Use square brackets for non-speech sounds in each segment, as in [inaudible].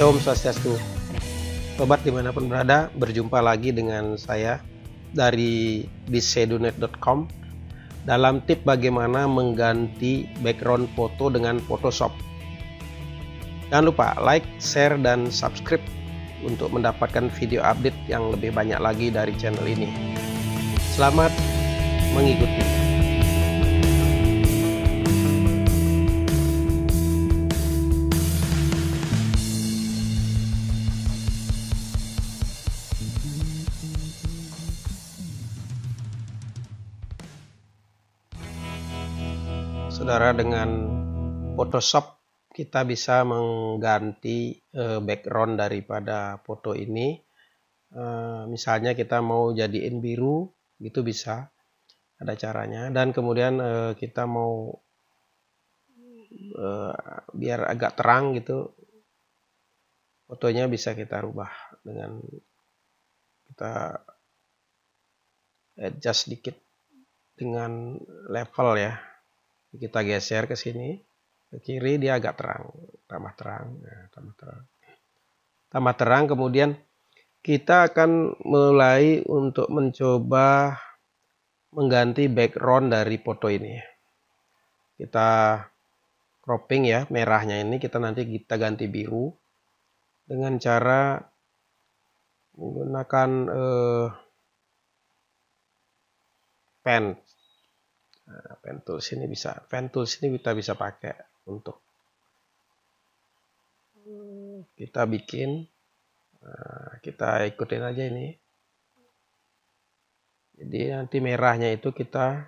Om Swastiastu. Sobat dimanapun berada, berjumpa lagi dengan saya dari bisedunet.com dalam tip bagaimana mengganti background foto dengan Photoshop. Jangan lupa like, share, dan subscribe untuk mendapatkan video update yang lebih banyak lagi dari channel ini. Selamat mengikuti. saudara dengan Photoshop kita bisa mengganti eh, background daripada foto ini eh, misalnya kita mau jadiin biru itu bisa ada caranya dan kemudian eh, kita mau biar agak terang gitu fotonya bisa kita rubah dengan kita adjust sedikit dengan level ya kita geser ke sini ke kiri dia agak terang tambah terang ya, tambah terang tambah terang kemudian kita akan mulai untuk mencoba mengganti background dari foto ini kita cropping ya merahnya ini kita nanti kita ganti biru dengan cara menggunakan eh, pen Nah, pen tools ini bisa, pen tools ini kita bisa pakai untuk kita bikin, eh, kita ikutin aja ini. Jadi nanti merahnya itu kita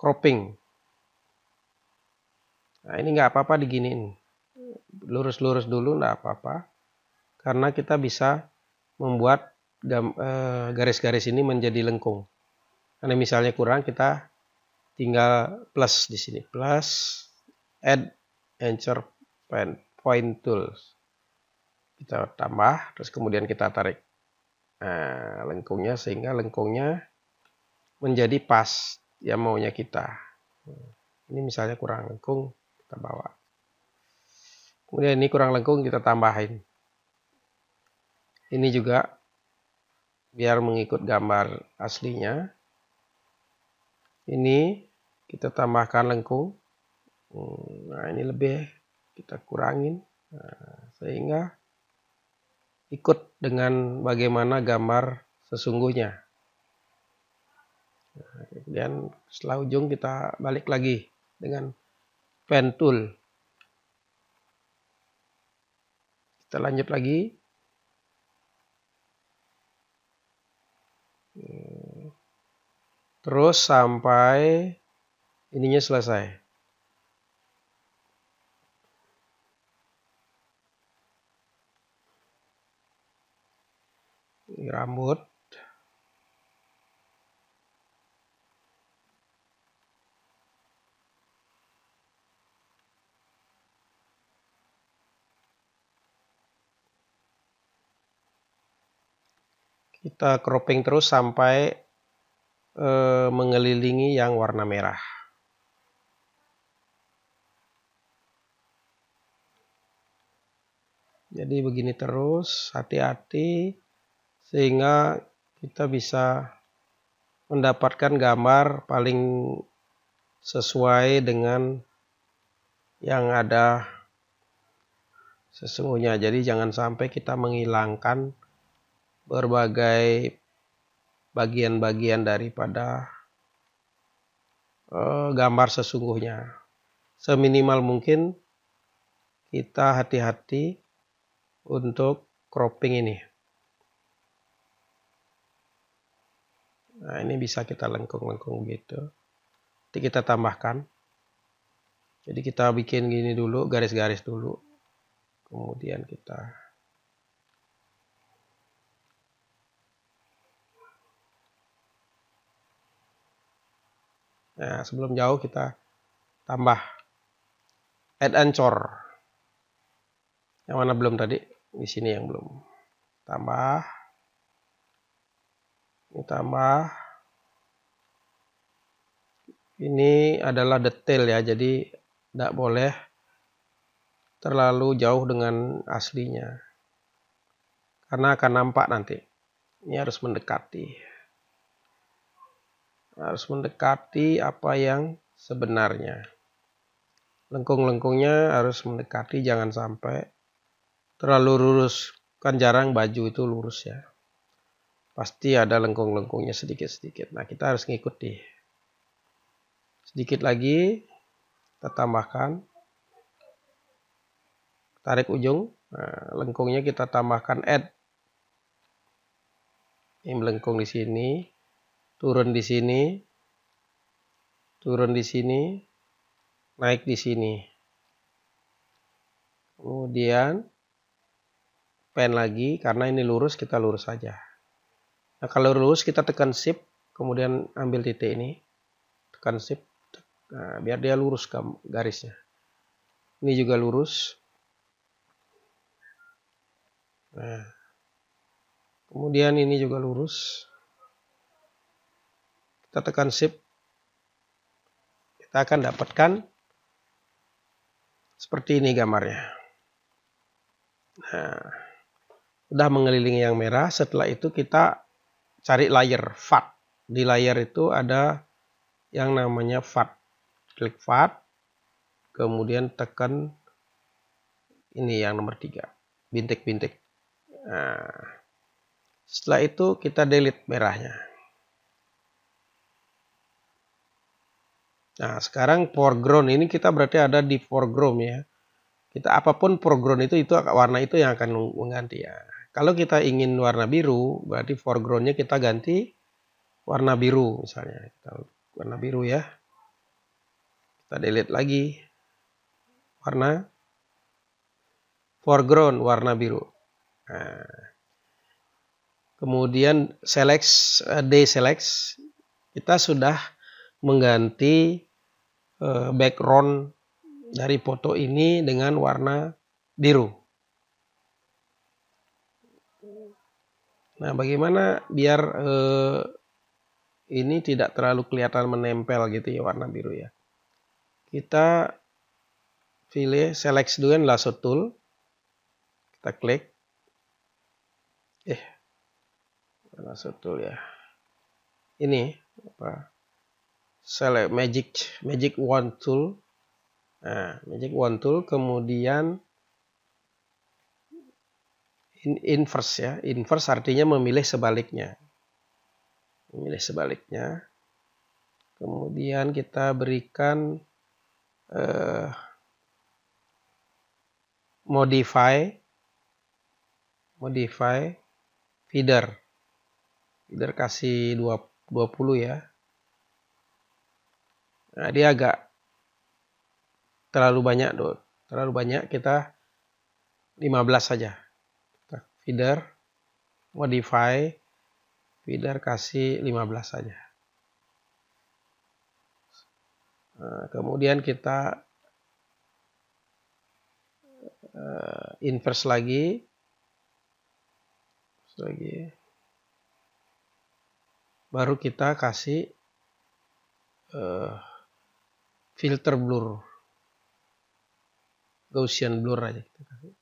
cropping. Nah ini nggak apa-apa diginiin, lurus-lurus dulu nggak apa-apa, karena kita bisa membuat Eh, garis-garis ini menjadi lengkung. Karena misalnya kurang, kita tinggal plus di sini. Plus, add anchor point, point tools. Kita tambah, terus kemudian kita tarik. Nah, lengkungnya, sehingga lengkungnya menjadi pas yang maunya kita. Ini misalnya kurang lengkung, kita bawa. Kemudian ini kurang lengkung, kita tambahin. Ini juga biar mengikut gambar aslinya. Ini kita tambahkan lengkung. Hmm, nah, ini lebih kita kurangin. Nah, sehingga ikut dengan bagaimana gambar sesungguhnya. Nah, kemudian setelah ujung kita balik lagi dengan pen tool. Kita lanjut lagi terus sampai ininya selesai. Rambut. Kita cropping terus sampai Eh, mengelilingi yang warna merah. Jadi begini terus, hati-hati sehingga kita bisa mendapatkan gambar paling sesuai dengan yang ada sesungguhnya. Jadi jangan sampai kita menghilangkan berbagai bagian-bagian daripada uh, gambar sesungguhnya. Seminimal mungkin kita hati-hati untuk cropping ini. Nah, ini bisa kita lengkung-lengkung gitu. Nanti kita tambahkan. Jadi kita bikin gini dulu, garis-garis dulu. Kemudian kita Nah, sebelum jauh kita tambah add anchor. Yang mana belum tadi? Di sini yang belum. Tambah. Ini tambah. Ini adalah detail ya, jadi tidak boleh terlalu jauh dengan aslinya. Karena akan nampak nanti. Ini harus mendekati harus mendekati apa yang sebenarnya. Lengkung-lengkungnya harus mendekati, jangan sampai terlalu lurus. Kan jarang baju itu lurus ya. Pasti ada lengkung-lengkungnya sedikit-sedikit. Nah, kita harus ngikuti. Sedikit lagi, kita tambahkan. Tarik ujung, nah, lengkungnya kita tambahkan add. Ini melengkung di sini, turun di sini, turun di sini, naik di sini. Kemudian pen lagi karena ini lurus kita lurus saja. Nah, kalau lurus kita tekan shift kemudian ambil titik ini. Tekan shift nah, biar dia lurus garisnya. Ini juga lurus. Nah. Kemudian ini juga lurus kita tekan shift kita akan dapatkan seperti ini gambarnya nah udah mengelilingi yang merah setelah itu kita cari layer fat di layer itu ada yang namanya fat klik fat kemudian tekan ini yang nomor tiga bintik-bintik nah, setelah itu kita delete merahnya Nah, sekarang foreground ini kita berarti ada di foreground ya. Kita apapun foreground itu itu warna itu yang akan mengganti ya. Kalau kita ingin warna biru, berarti foregroundnya kita ganti warna biru misalnya. Kita warna biru ya. Kita delete lagi warna foreground warna biru. Nah. Kemudian select eh, deselect kita sudah mengganti Eh, background dari foto ini dengan warna biru. Nah, bagaimana biar eh, ini tidak terlalu kelihatan menempel gitu ya warna biru ya. Kita pilih select dulu yang lasso tool. Kita klik. Eh, lasso tool ya. Ini apa? select magic magic wand tool nah magic wand tool kemudian in, inverse ya inverse artinya memilih sebaliknya memilih sebaliknya kemudian kita berikan uh, modify modify feeder feeder kasih 20 ya Nah, dia agak terlalu banyak, tuh. terlalu banyak kita 15 saja. Kita feeder, modify, feeder kasih 15 saja. Nah, kemudian kita uh, inverse lagi, lagi, baru kita kasih uh, filter blur Gaussian blur aja kita kasih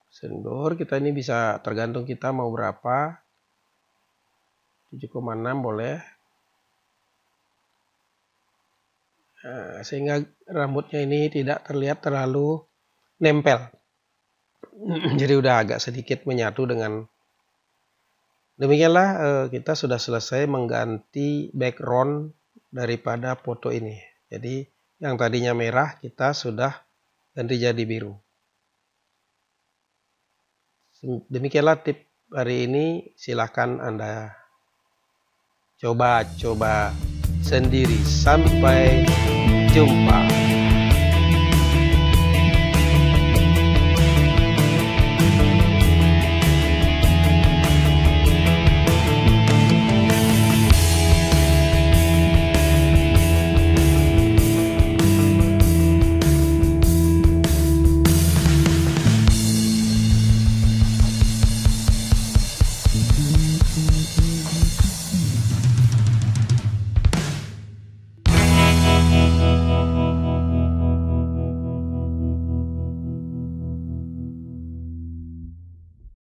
Gaussian blur kita ini bisa tergantung kita mau berapa 7,6 boleh nah, sehingga rambutnya ini tidak terlihat terlalu nempel [clears throat] jadi udah agak sedikit menyatu dengan demikianlah eh, kita sudah selesai mengganti background daripada foto ini jadi yang tadinya merah kita sudah ganti jadi biru. Demikianlah tip hari ini. Silahkan Anda coba-coba sendiri. Sampai jumpa.